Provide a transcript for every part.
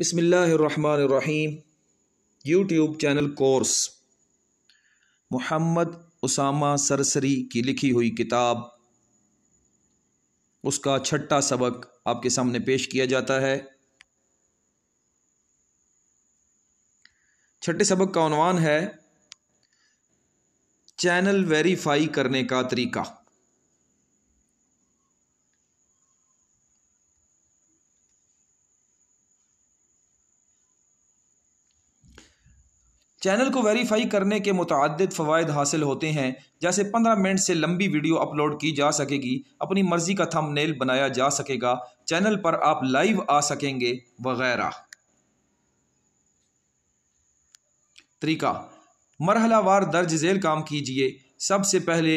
बिसमीम YouTube channel course Mohammad Usama Sarsari की लिखी हुई किताब उसका छठा सबक आपके सामने पेश किया जाता है छठे सबक का अनवान है चैनल वेरीफाई करने का तरीका चैनल को वेरीफाई करने के मुतद फ़वाद हासिल होते हैं जैसे पंद्रह मिनट से लंबी वीडियो अपलोड की जा सकेगी अपनी मर्ज़ी का थंबनेल बनाया जा सकेगा चैनल पर आप लाइव आ सकेंगे वगैरह तरीका मरहलावार दर्ज झेल काम कीजिए सबसे पहले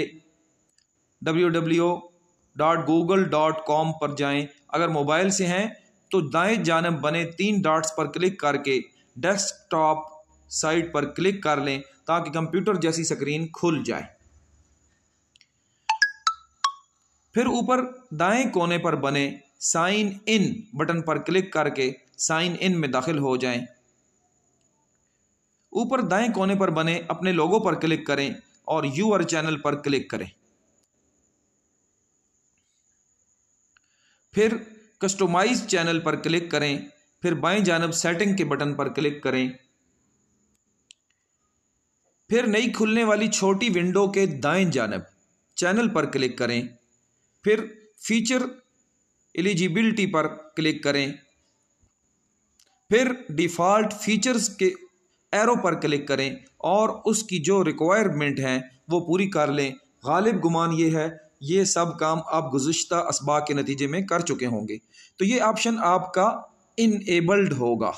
कॉम पर जाएं अगर मोबाइल से हैं तो दाएं जानब बने तीन डॉट्स पर क्लिक करके डेस्कटॉप साइट पर क्लिक कर लें ताकि कंप्यूटर जैसी स्क्रीन खुल जाए फिर ऊपर दाएं कोने पर बने साइन इन बटन पर क्लिक करके साइन इन में दाखिल हो जाएं। ऊपर दाएं कोने पर बने अपने लोगों पर क्लिक करें और यूअर चैनल पर क्लिक करें फिर कस्टमाइज चैनल पर क्लिक करें फिर बाएं जानब सेटिंग के बटन पर क्लिक करें फिर नई खुलने वाली छोटी विंडो के दाएं जानब चैनल पर क्लिक करें फिर फीचर एलिजिबिलिटी पर क्लिक करें फिर डिफ़ॉल्ट फीचर्स के एरो पर क्लिक करें और उसकी जो रिक्वायरमेंट हैं वो पूरी कर लें गालिब गुमान ये है ये सब काम आप गुज्त असबा के नतीजे में कर चुके होंगे तो ये ऑप्शन आपका इनएबल्ड होगा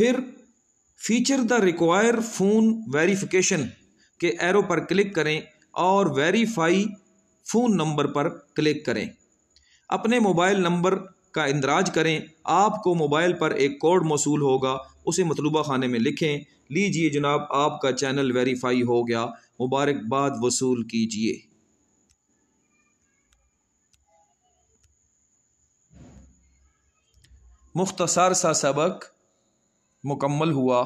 फिर feature the require phone verification के एरो पर क्लिक करें और वेरीफाई फ़ोन नंबर पर क्लिक करें अपने मोबाइल नंबर का इंदराज करें आपको मोबाइल पर एक कोड मौसू होगा उसे मतलूबा खाने में लिखें लीजिए जनाब आपका चैनल वेरीफाई हो गया मुबारकबाद वसूल कीजिए मुख्तसार सा सबक मुकम्मल हुआ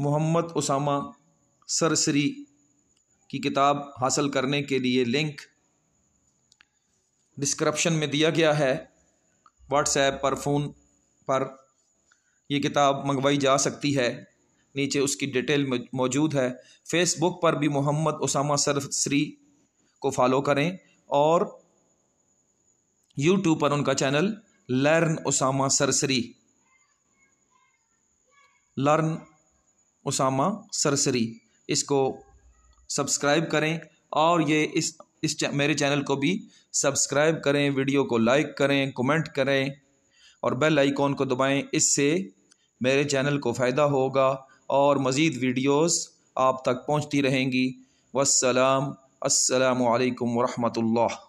मोहम्मद उसामा सरसरी की किताब हासिल करने के लिए लिंक डिस्क्रिप्शन में दिया गया है व्हाट्सएप पर फ़ोन पर यह किताब मंगवाई जा सकती है नीचे उसकी डिटेल मौजूद है फेसबुक पर भी मोहम्मद उसामा सरसरी को फॉलो करें और यूट्यूब पर उनका channel learn Usama Sarsari learn Usama Sarsari इसको सब्सक्राइब करें और ये इस इस मेरे चैनल को भी सब्सक्राइब करें वीडियो को लाइक करें कमेंट करें और बेल आइकॉन को दबाएं इससे मेरे चैनल को फ़ायदा होगा और मज़ीद वीडियोस आप तक पहुंचती रहेंगी वसलाम असलकम वरहमतुल्ला